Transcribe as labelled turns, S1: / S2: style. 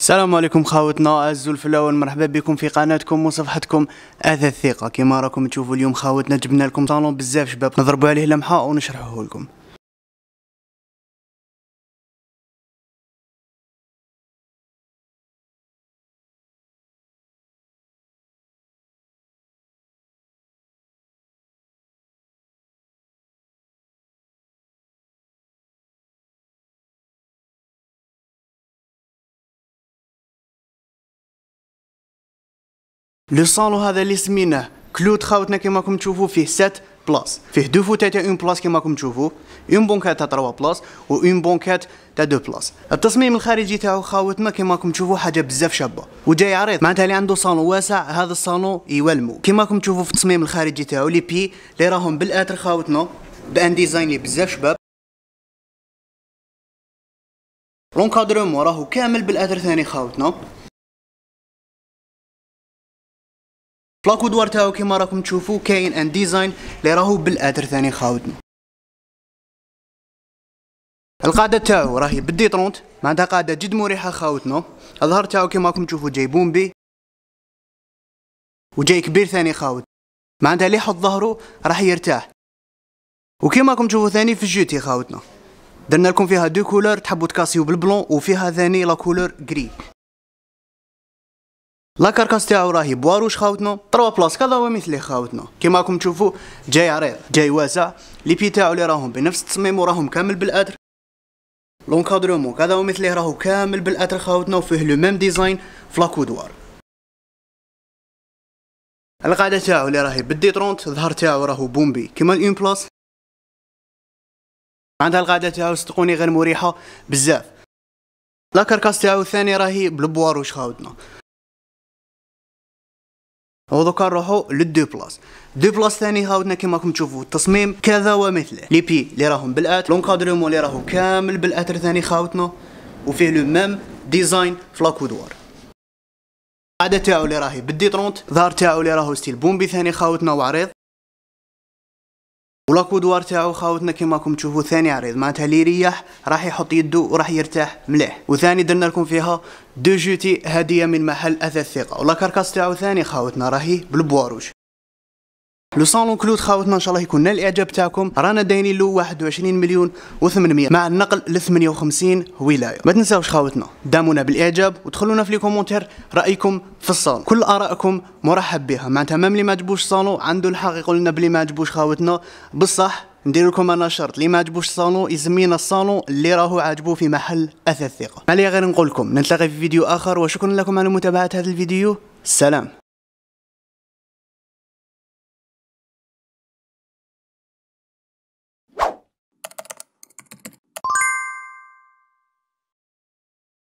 S1: السلام عليكم خاوتنا في الفلاون مرحبا بكم في قناتكم وصفحتكم اثاث الثقه كما راكم تشوفوا اليوم خاوتنا جبنا لكم صالون بزاف شباب نضربوا عليه لمحه
S2: ونشرحوه لكم لو صالو هذا اللي سميناه كلود خاوتنا كما راكم تشوفوا فيه سات بلاص فيه دو فوتا تاع اون بلاص كما
S1: راكم تشوفوا اون بونكات تاع تروا بلاص و اون بونكات تاع دو بلاص التصميم الخارجي تاعو خاوتنا كما راكم تشوفوا حاجه بزاف شابه وجاي عريض معناتها اللي عنده صالون واسع هذا الصالون يولمو كما راكم تشوفوا في التصميم الخارجي تاعو لي بي اللي راهم بالاتر خاوتنا بان ديزاين
S2: لي بزاف شباب لونكادرومون راهو كامل بالاتر ثاني خاوتنا
S1: بلاكو دوار تاعو كيما راكم تشوفوا كاين ان ديزاين اللي راهو بالاثر ثاني خاوتنا القاعده تاعو راهي بدي طرونت معناتها قاعده جد مريحه خاوتنا الظهر تاعو كيما راكم تشوفوا جاي بومبي وجاي كبير ثاني خاوت معناتها اللي يحط ظهرو راح يرتاح وكيما راكم تشوفوا ثاني في الجوتي خاوتنا درنا لكم فيها دو كولور تحبوا تكاسيو بالبلون وفيها ثاني لا كولور غري لا تاعو راهي بواروش خاوتنا تروا بلاص كذا مثلي خاوتنا كيما راكم تشوفوا جاي عريض جاي واسع لي بي تاعو لي راهم بنفس التصميم وراهم كامل بالاتر لونكادرومون كذا مثلي راهو كامل بالاتر خاوتنا وفيه لو ميم ديزاين فلاكودوار القاعده تاعو لي راهي ترونت الظهر تاعو راهو بومبي كيما الاون بلاص عندها القاعده تاعو صدقوني غير مريحه بزاف لا كاركاس تاعو الثاني راهي بالبواروش خاوتنا هو دوكا نروحو للدو بلاس دو بلاس ثاني هاودنا كيما راكم تشوفوا التصميم كذا ومثله لي بي اللي راهم بالات لونكادرومون اللي راهو كامل بالاتر ثاني خاوتنا وفيه لو ميم ديزاين فلاكودوار لاكودوار عادة تاعو اللي راهي طرونت ظهر تاعو اللي راهو ستيل بومبي ثاني خاوتنا وعريض ولاكو دوار تاعو خاوتنا كيما راكم تشوفوا ثاني عريض معناتها اللي يريح راح يحط يده وراح يرتاح مليح وثاني درنا لكم فيها دو جوتي هديه من محل اثاث ثقه ولا كاركاس تاعو ثاني خاوتنا راهي بالبواروش لو صالون كلود خاوتنا ان شاء الله يكون نال الاعجاب تاعكم رانا دايرين له 21 مليون و800 مع النقل ل 58 ولايه ما تنساوش خاوتنا دامونا بالاعجاب ودخلونا في لي كومونتير رايكم في الصالون كل ارائكم مرحب بها معناتها مام اللي ما عجبوش الصالون عنده الحق يقول لنا بلي ما عجبوش خاوتنا بصح ندير لكم انا شرط اللي ما عجبوش الصالون يسمينا الصالون اللي راهو عاجبو في محل اثاث ثقه ما غير نقول
S2: لكم نلتقي في فيديو اخر وشكرا لكم على متابعه هذا الفيديو سلام